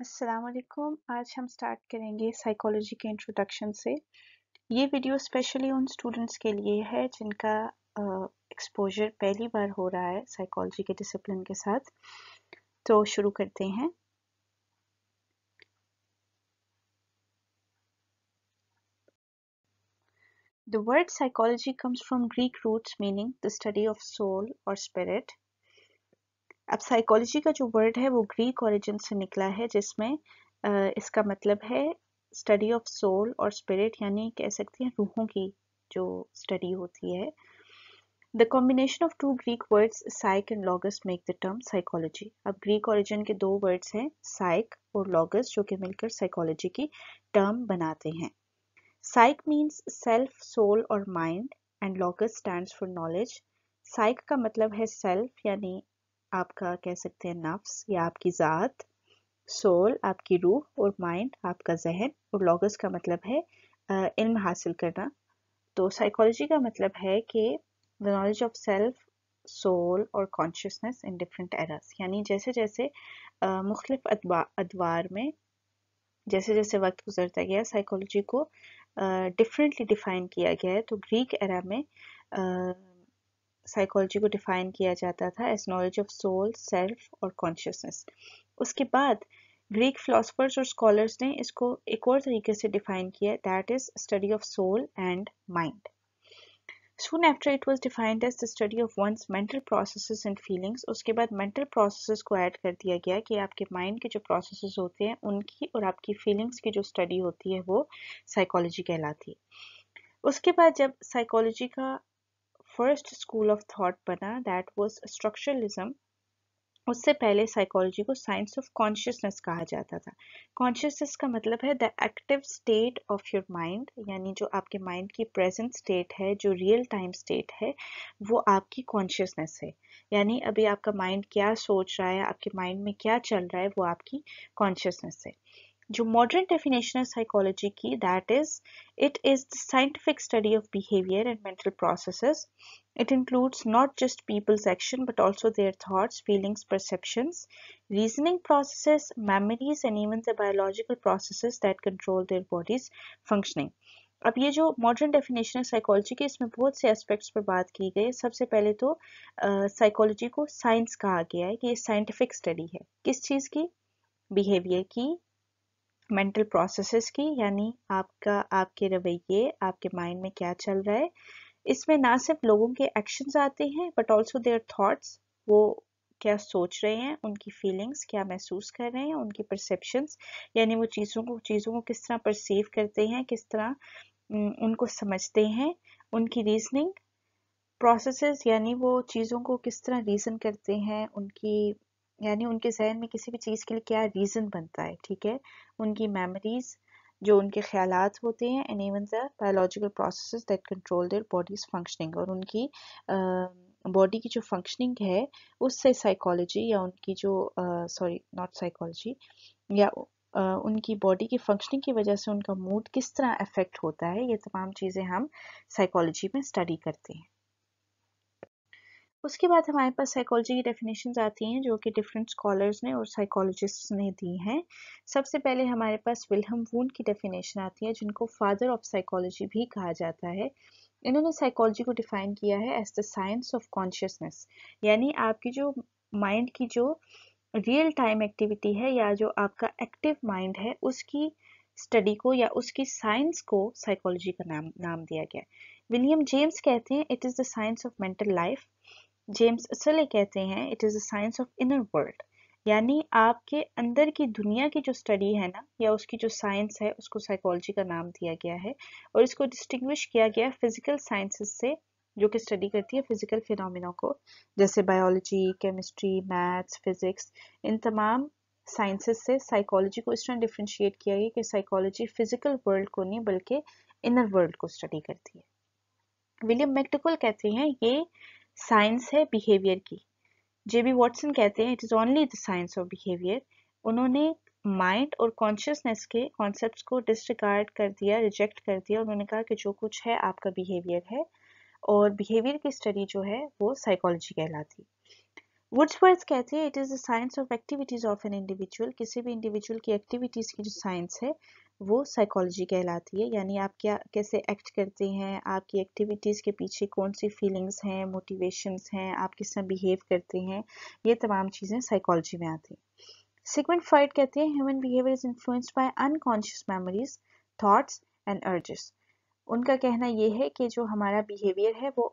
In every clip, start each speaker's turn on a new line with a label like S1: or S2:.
S1: असलकुम आज हम स्टार्ट करेंगे साइकोलॉजी के इंट्रोडक्शन से ये वीडियो स्पेशली उन स्टूडेंट्स के लिए है जिनका एक्सपोजर uh, पहली बार हो रहा है साइकोलॉजी के डिसिप्लिन के साथ तो शुरू करते हैं the word psychology comes from Greek roots meaning the study of soul or spirit अब साइकोलॉजी का जो वर्ड है वो ग्रीक ओरिजिन से निकला है जिसमें इसका मतलब है study of soul or spirit यानी कह सकते हैं रूहों की जो स्टडी होती है the combination of two Greek words psyche and logos make the term psychology अब ग्रीक ओरिजिन के दो वर्ड्स हैं साइक और लॉगस जो कि मिलकर साइकोलॉजी की टर्म बनाते हैं psyche means self soul or mind and logos stand for knowledge psyche का मतलब है सेल्फ यानी आपका कह सकते हैं नफ्स या आपकी ज़ात सोल आपकी रूह और माइंड आपका जहन और लॉगस का मतलब है इल्म हासिल करना तो साइकोलॉजी का मतलब है कि the knowledge of self soul or consciousness in different eras यानी जैसे जैसे मुख्तफ अदवार में जैसे जैसे वक्त गुजरता गया साइकोलॉजी को डिफरेंटली डिफाइन किया गया है तो ग्रीक एरा में साइकोलॉजी को डिफाइन किया जाता था as knowledge of soul self or consciousness उसके बाद ग्रीक फिलोसफर्स और स्कॉलर्स ने इसको एक और तरीके से डिफाइन किया that is study of soul and mind soon after it was defined as the study of one's mental process and feelings उसके बाद मेंटल प्रोसेस को ऐड कर दिया गया कि आपके माइंड के जो प्रोसेस होते हैं उनकी और आपकी फीलिंग्स की जो स्टडी होती है वो साइकोलॉजी कहलाती है उसके बाद जब साइकोलॉजी का फर्स्ट स्कूल ऑफ थॉट बना दैट वॉज स्ट्रक्चरलिज्म उससे पहले साइकोलॉजी को साइंस ऑफ कॉन्शियसनेस कहा जाता था कॉन्शियसनेस का मतलब है the active state of your mind यानी जो आपके माइंड की प्रेजेंट स्टेट है जो रियल टाइम स्टेट है वो आपकी कॉन्शियसनेस है यानी अभी आपका माइंड क्या सोच रहा है आपके माइंड में क्या चल रहा है वो आपकी कॉन्शियसनेस है जो मॉडर्न डेफिनेशन है साइकोलॉजी की that is it is the scientific study of behaviour and mental processes it includes not just peoples action but also their thoughts feelings perceptions reasoning processes memories and even the biological processes that control their bodies functioning अब ये जो modern definition है psychology की इसमें बहुत से aspects पर बात की गई है सबसे पहले तो साइकोलॉजी uh, को साइंस कहा गया है कि ये साइंटिफिक स्टडी है किस चीज़ की बिहेवियर की मेंटल प्रोसेसेस की यानी आपका आपके रवैये आपके माइंड में क्या चल रहा है इसमें ना सिर्फ लोगों के एक्शंस आते हैं बट ऑल्सो देयर थाट्स वो क्या सोच रहे हैं उनकी फीलिंग्स क्या महसूस कर रहे हैं उनकी परसेप्शंस यानी वो चीज़ों को चीज़ों को किस तरह परसीव करते हैं किस तरह उनको समझते हैं उनकी रीजनिंग प्रोसेसेस यानी वो चीज़ों को किस तरह रीज़न करते हैं उनकी यानी उनके जहन में किसी भी चीज़ के लिए क्या रीज़न बनता है ठीक है उनकी मेमोरीज जो उनके ख्याल होते हैं and even the biological process that control their bodies functioning और उनकी बॉडी की जो फंक्शनिंग है उससे साइकोलॉजी या उनकी जो सॉरी नॉट साइकोलॉजी या Uh, उनकी बॉडी की फंक्शनिंग की वजह से उनका मूड किस तरह अफेक्ट होता है ये तमाम चीज़ें हम साइकोलॉजी में स्टडी करते हैं उसके बाद हमारे पास साइकोलॉजी की डेफिनेशन आती हैं जो कि डिफरेंट स्कॉलर्स ने और साइकोलॉजिस्ट ने दी हैं सबसे पहले हमारे पास विलहम वून की डेफिनेशन आती है जिनको फादर ऑफ साइकोलॉजी भी कहा जाता है इन्होंने साइकोलॉजी को डिफाइन किया है as the science of consciousness यानी आपकी जो माइंड की जो रियल टाइम एक्टिविटी है या जो आपका एक्टिव माइंड है उसकी स्टडी को या उसकी साइंस को साइकोलॉजी का नाम नाम दिया गया है विलियम जेम्स कहते हैं it is the science of mental life James इसलिए कहते हैं it is a science of inner world यानी आपके अंदर की दुनिया की जो स्टडी है ना या उसकी जो साइंस है उसको साइकोलॉजी का नाम दिया गया है और इसको डिस्टिंग्विश किया गया है फिजिकल साइंसेस से जो कि स्टडी करती है फिजिकल फिनोमिना को जैसे बायोलॉजी केमिस्ट्री मैथ्स फिजिक्स इन तमाम साइंसेस से साइकोलॉजी को इस तरह डिफ्रेंशिएट किया गया कि साइकोलॉजी फिजिकल वर्ल्ड को नहीं बल्कि इनर वर्ल्ड को स्टडी करती है विलियम मैक्टिकल कहते हैं ये साइंस है बिहेवियर की जे बी वॉटसन कहते हैं it is only the science of behaviour उन्होंने माइंड और कॉन्शियसनेस के कॉन्सेप्ट को डिसरिगार्ड कर दिया रिजेक्ट कर दिया उन्होंने कहा कि जो कुछ है आपका बिहेवियर है और बिहेवियर की स्टडी जो है वो साइकोलॉजी कहलाती वुड्सवर्थ कहते हैं it is the science of activities of an individual किसी भी इंडिविजुअल की एक्टिविटीज़ की जो साइंस है वो साइकोलॉजी कहलाती है यानी आप क्या कैसे एक्ट करते हैं आपकी एक्टिविटीज़ के पीछे कौन सी फीलिंग्स हैं मोटिवेशंस हैं आप किस तरह बिहेव करते हैं ये तमाम चीज़ें साइकोलॉजी में आती हैं सिगमेंट फाइट कहते हैं human behaviour is influenced by unconscious memories thoughts and urges उनका कहना ये है कि जो हमारा बिहेवियर है वो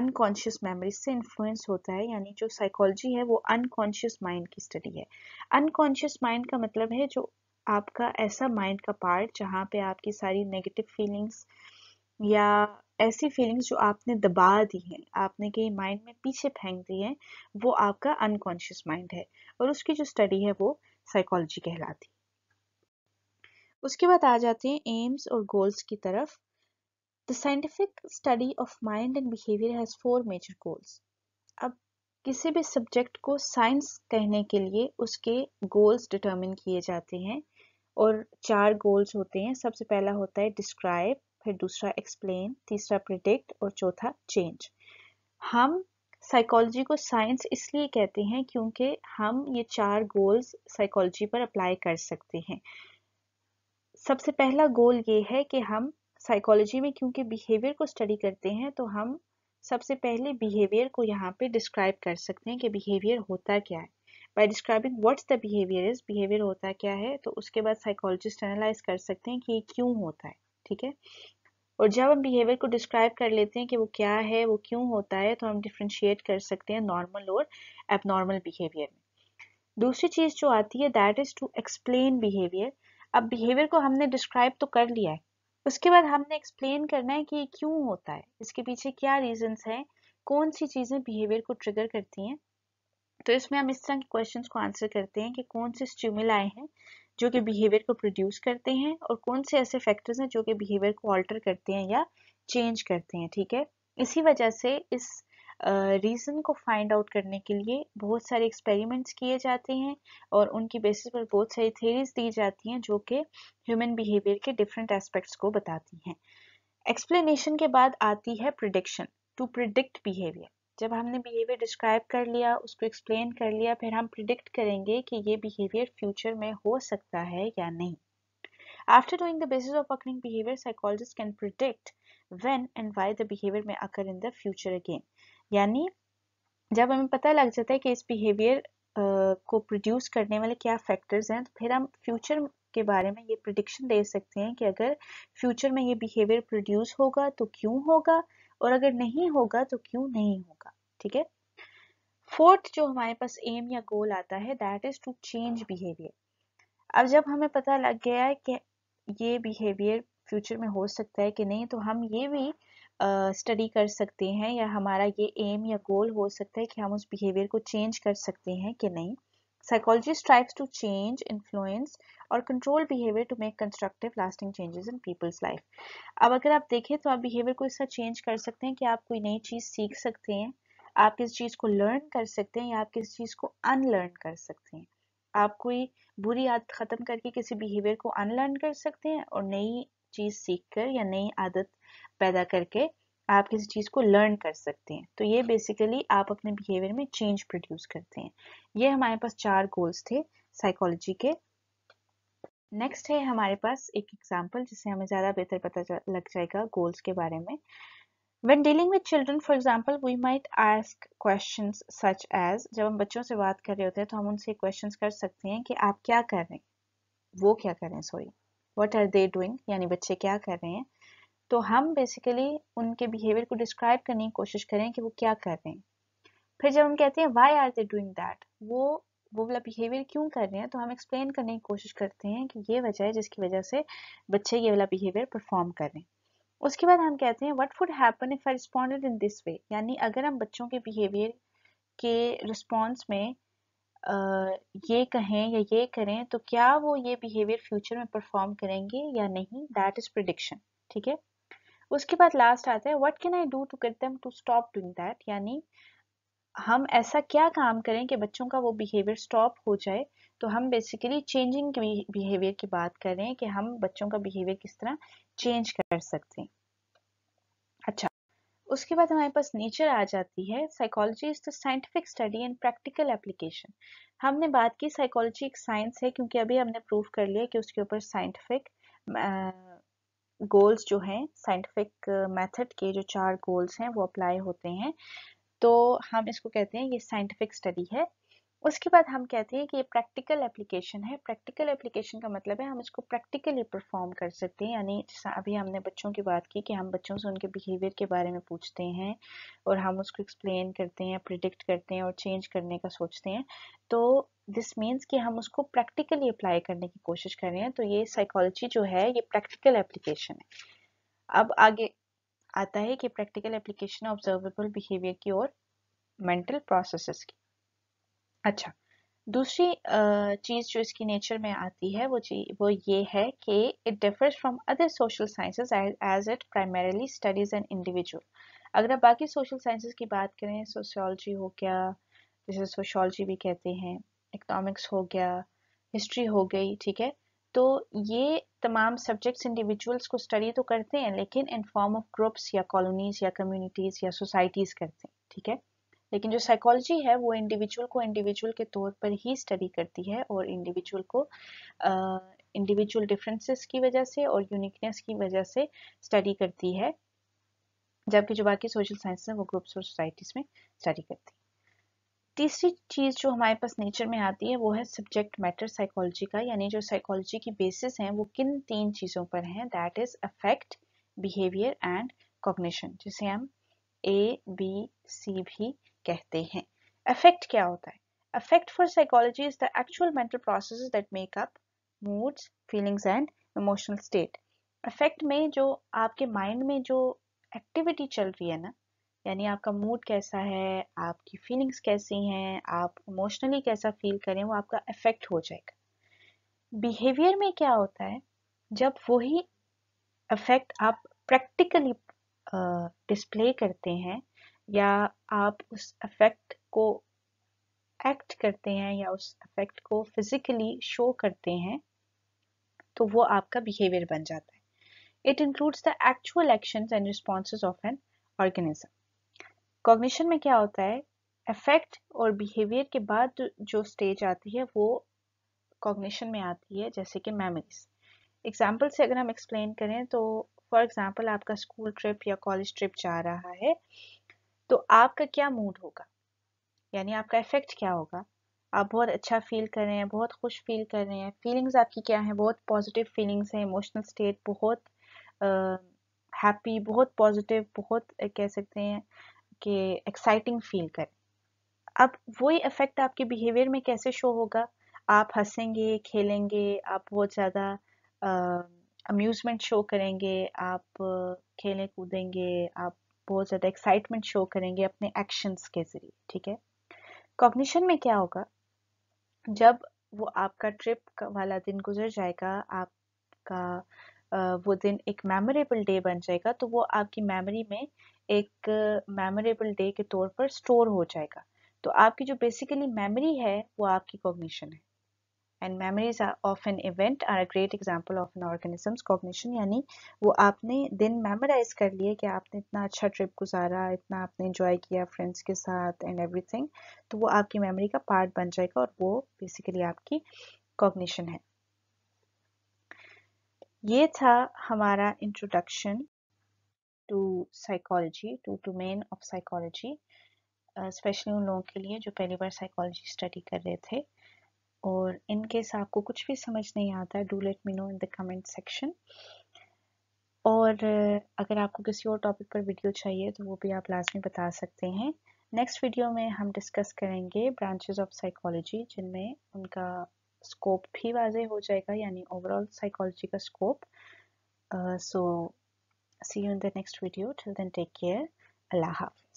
S1: अनकॉन्शियस मेमोरीज से इन्फ्लुएंस होता है यानी जो साइकोलॉजी है वो अनकॉन्शियस माइंड की स्टडी है अनकॉन्शियस माइंड का मतलब है जो आपका ऐसा माइंड का पार्ट जहाँ पे आपकी सारी नेगेटिव फीलिंग्स या ऐसी फीलिंग्स जो आपने दबा दी हैं आपने कहीं माइंड में पीछे फेंक दी हैं वो आपका अनकॉन्शियस माइंड है और उसकी जो स्टडी है वो साइकोलॉजी कहलाती उसके बाद आ जाते हैं एम्स और गोल्स की तरफ the scientific study of mind and behaviour has four major goals अब किसी भी सब्जेक्ट को साइंस कहने के लिए उसके गोल्स डिटर्मिन किए जाते हैं और चार गोल्स होते हैं सबसे पहला होता है डिस्क्राइब फिर दूसरा एक्सप्लेन तीसरा प्रिडिक्ट और चौथा चेंज हम साइकोलॉजी को साइंस इसलिए कहते हैं क्योंकि हम ये चार गोल्स साइकोलॉजी पर अप्लाई कर सकते हैं सबसे पहला गोल ये है कि हम साइकोलॉजी में क्योंकि बिहेवियर को स्टडी करते हैं तो हम सबसे पहले बिहेवियर को यहाँ पे डिस्क्राइब कर सकते हैं कि बिहेवियर होता क्या है by describing what's the behaviour is behaviour होता क्या है तो उसके बाद साइकोलॉजिस्ट एनालाइज कर सकते हैं कि ये क्यों होता है ठीक है और जब हम बिहेवियर को डिस्क्राइब कर लेते हैं कि वो क्या है वो क्यों होता है तो हम डिफ्रेंशिएट कर सकते हैं नॉर्मल और एबनॉर्मल बिहेवियर में दूसरी चीज़ जो आती है that is to explain behaviour अब बिहेवियर को हमने डिस्क्राइब तो कर लिया है उसके बाद हमने एक्सप्लेन करना है कि ये क्यों होता है इसके पीछे क्या रीजंस हैं कौन सी चीज़ें बिहेवियर को ट्रिगर करती हैं तो इसमें हम इस तरह के क्वेश्चन को आंसर करते हैं कि कौन से स्ट्यूमिलाए हैं जो कि बिहेवियर को प्रोड्यूस करते हैं और कौन से ऐसे फैक्टर्स हैं जो कि बिहेवियर को ऑल्टर करते हैं या चेंज करते हैं ठीक है इसी वजह से इस रीज़न uh, को फाइंड आउट करने के लिए बहुत सारे एक्सपेरिमेंट्स किए जाते हैं और उनकी बेसिस पर बहुत सारी थेरीज दी जाती हैं जो कि ह्यूमन बिहेवियर के डिफरेंट एस्पेक्ट्स को बताती हैं एक्सप्लेनेशन के बाद आती है प्रिडिक्शन टू प्रिडिक्ट बिहेवियर जब हमने बिहेवियर डिस्क्राइब कर लिया उसको एक्सप्लेन कर लिया फिर हम प्रिडिक्ट करेंगे कि ये बिहेवियर फ्यूचर में हो सकता है या नहीं after doing the basis of occurring behaviour psychologist can predict when and why the behaviour may occur in the future again यानी जब हमें पता लग जाता है कि इस बिहेवियर uh, को प्रोड्यूस करने वाले क्या फैक्टर्स हैं तो फिर हम फ्यूचर के बारे में ये प्रिडिक्शन दे सकते हैं कि अगर फ्यूचर में ये बिहेवियर प्रोड्यूस होगा तो क्यों होगा और अगर नहीं होगा तो क्यों नहीं होगा ठीक है फोर्थ जो हमारे पास एम या गोल आता है that is to change behaviour अब जब हमें पता लग गया है कि ये बिहेवियर फ्यूचर में हो सकता है कि नहीं तो हम ये भी स्टडी uh, कर सकते हैं या हमारा ये एम या गोल हो सकता है कि हम उस बिहेवियर को चेंज कर सकते हैं कि नहीं psychology strives to change influence और control behaviour to make constructive lasting changes in people's life अब अगर आप देखें तो आप बिहेवियर को इसका चेंज कर सकते हैं कि आप कोई नई चीज़ सीख सकते हैं आप किस चीज़ को लर्न कर सकते हैं या आप किस चीज़ को अनलर्न कर सकते हैं आप कोई बुरी आदत ख़त्म करके किसी बिहेवियर को अनलर्न कर सकते हैं और नई चीज़ सीखकर कर या नई आदत पैदा करके आप किसी चीज़ को लर्न कर सकते हैं तो ये बेसिकली आप अपने बिहेवियर में चेंज प्रोड्यूस करते हैं ये हमारे पास चार गोल्स थे साइकोलॉजी के नेक्स्ट है हमारे पास एक एग्जाम्पल जिससे हमें ज़्यादा बेहतर पता लग जाएगा गोल्स के बारे में When dealing with children, for example, we might ask questions such as जब हम बच्चों से बात कर रहे होते हैं तो हम उनसे questions कर सकते हैं कि आप क्या कर रहे हैं वो क्या कर रहे हैं sorry what are they doing यानी बच्चे क्या कर रहे हैं तो हम बेसिकली उनके बिहेवियर को डिस्क्राइब करने की कोशिश करें कि वो क्या कर रहे हैं फिर जब हम कहते हैं why are they doing that वो वो वाला बिहेवियर क्यों कर रहे हैं तो हम एक्सप्लेन करने की कोशिश करते हैं कि ये वजह है जिसकी वजह से बच्चे ये वाला बिहेवियर परफॉर्म कर रहे हैं उसके बाद हम कहते हैं what would happen if I responded in this way यानी अगर हम बच्चों के बिहेवियर के रिस्पॉन्स में आ, ये कहें या ये करें तो क्या वो ये बिहेवियर फ्यूचर में परफॉर्म करेंगे या नहीं दैट इज प्रडिक्शन ठीक है उसके बाद लास्ट आता है what can I do to get them to stop doing that यानी हम ऐसा क्या काम करें कि बच्चों का वो बिहेवियर स्टॉप हो जाए तो हम बेसिकली चेंजिंग बिहेवियर की बात कर रहे हैं कि हम बच्चों का बिहेवियर किस तरह चेंज कर सकते हैं अच्छा उसके बाद हमारे पास नेचर आ जाती है psychology is the scientific study and practical application हमने बात की साइकोलॉजी एक साइंस है क्योंकि अभी हमने प्रूव कर लिया कि उसके ऊपर साइंटिफिक गोल्स जो हैं साइंटिफिक मेथड के जो चार गोल्स हैं वो अप्लाई होते हैं तो हम इसको कहते हैं ये साइंटिफिक स्टडी है उसके बाद हम कहते हैं कि ये प्रैक्टिकल एप्लीकेशन है प्रैक्टिकल एप्लीकेशन का मतलब है हम इसको प्रैक्टिकली परफॉर्म कर सकते हैं यानी जैसा अभी हमने बच्चों की बात की कि हम बच्चों से उनके बिहेवियर के बारे में पूछते हैं और हम उसको एक्सप्लेन करते हैं प्रिडिक्ट करते हैं और चेंज करने का सोचते हैं तो दिस मीन्स कि हम उसको प्रैक्टिकली अप्लाई करने की कोशिश कर रहे हैं तो ये साइकोलॉजी जो है ये प्रैक्टिकल एप्लीकेशन है अब आगे आता है कि प्रैक्टिकल एप्लीकेशन ऑब्जर्वेबल बिहेवियर की और मेंटल प्रोसेसेस की अच्छा दूसरी चीज़ जो इसकी नेचर में आती है वो चीज वो ये है कि it differs from other social sciences as it primarily studies an individual अगर आप बाकी सोशल साइंसेज की बात करें सोशोलॉजी हो गया जैसे सोशोलॉजी भी कहते हैं इकनॉमिक्स हो गया हिस्ट्री हो गई ठीक है तो ये तमाम सब्जेक्ट्स इंडिविजुअल्स को स्टडी तो करते हैं लेकिन इन फॉर्म ऑफ ग्रुप्स या कॉलोनीज या कम्युनिटीज़ या सोसाइटीज़ करते हैं ठीक है लेकिन जो साइकोलॉजी है वो इंडिविजुअल को इंडिविजुअल के तौर पर ही स्टडी करती है और इंडिविजुअल को इंडिविजुअल uh, डिफरेंसेस की वजह से और यूनिकनेस की वजह से स्टडी करती है जबकि जो बाकी सोशल साइंस है वो ग्रुप्स और सोसाइटीज में स्टडी करती है तीसरी चीज़ जो हमारे पास नेचर में आती है वो है सब्जेक्ट मैटर साइकोलॉजी का यानी जो साइकोलॉजी की बेसिस हैं वो किन तीन चीज़ों पर हैं that is affect behaviour and cognition जिसे हम ए बी सी भी कहते हैं अफेक्ट क्या होता है affect for psychology is the actual mental process that make up moods feelings and emotional state affect में जो आपके माइंड में जो एक्टिविटी चल रही है ना यानी आपका मूड कैसा है आपकी फीलिंग्स कैसी हैं आप इमोशनली कैसा फील करें वो आपका अफेक्ट हो जाएगा बिहेवियर में क्या होता है जब वही अफेक्ट आप प्रैक्टिकली डिस्प्ले करते हैं या आप उस अफेक्ट को एक्ट करते हैं या उस अफेक्ट को फिजिकली शो करते हैं तो वो आपका बिहेवियर बन जाता है it includes the actual action and response of an organism cognition में क्या होता है इफेक्ट और बिहेवियर के बाद जो स्टेज आती है वो कॉग्निशन में आती है जैसे कि मेमोरीज एग्जाम्पल से अगर हम एक्सप्लेन करें तो फॉर एग्जाम्पल आपका स्कूल ट्रिप या कॉलेज ट्रिप जा रहा है तो आपका क्या मूड होगा यानी आपका इफेक्ट क्या होगा आप बहुत अच्छा फील कर रहे हैं बहुत खुश फील कर रहे हैं फीलिंग्स आपकी क्या है बहुत पॉजिटिव फीलिंग्स हैं इमोशनल स्टेट बहुत हैप्पी uh, बहुत पॉजिटिव बहुत कह सकते हैं कि एक्साइटिंग फील करें अब वही इफेक्ट आपके बिहेवियर में कैसे शो होगा आप हंसेंगे खेलेंगे आप बहुत ज़्यादा अम्यूज़मेंट शो करेंगे आप खेलें कूदेंगे आप बहुत ज़्यादा एक्साइटमेंट शो करेंगे अपने एक्शंस के ज़रिए ठीक है कॉग्निशन में क्या होगा जब वो आपका ट्रिप वाला दिन गुजर जाएगा आपका वो दिन एक मेमोरेबल डे बन जाएगा तो वो आपकी मेमोरी में एक मेमोरेबल डे के तौर पर स्टोर हो जाएगा तो आपकी जो बेसिकली मेमोरी है वो आपकी कॉग्निशन है and memories of an event are a great example of an organism's cognition यानी वो आपने दिन मेमोराइज कर लिए कि आपने इतना अच्छा ट्रिप गुजारा इतना आपने इन्जॉय किया फ्रेंड्स के साथ एंड एवरीथिंग तो वो आपकी मेमोरी का पार्ट बन जाएगा और वो बेसिकली आपकी कॉग्निशन है ये था हमारा introduction to psychology to domain of psychology specially उन लोगों के लिए जो पहली बार साइकोलॉजी स्टडी कर रहे थे और इनकेस आपको कुछ भी समझ नहीं आता do let me know in the comment section और अगर आपको किसी और टॉपिक पर वीडियो चाहिए तो वो भी आप लाजमी बता सकते हैं नेक्स्ट वीडियो में हम डिस्कस करेंगे ब्रांचेस ऑफ साइकोलॉजी जिनमें उनका स्कोप भी वाजे हो जाएगा यानी ओवरऑल साइकोलॉजी का scope so see you in the next video till then take care अल्लाह हाफ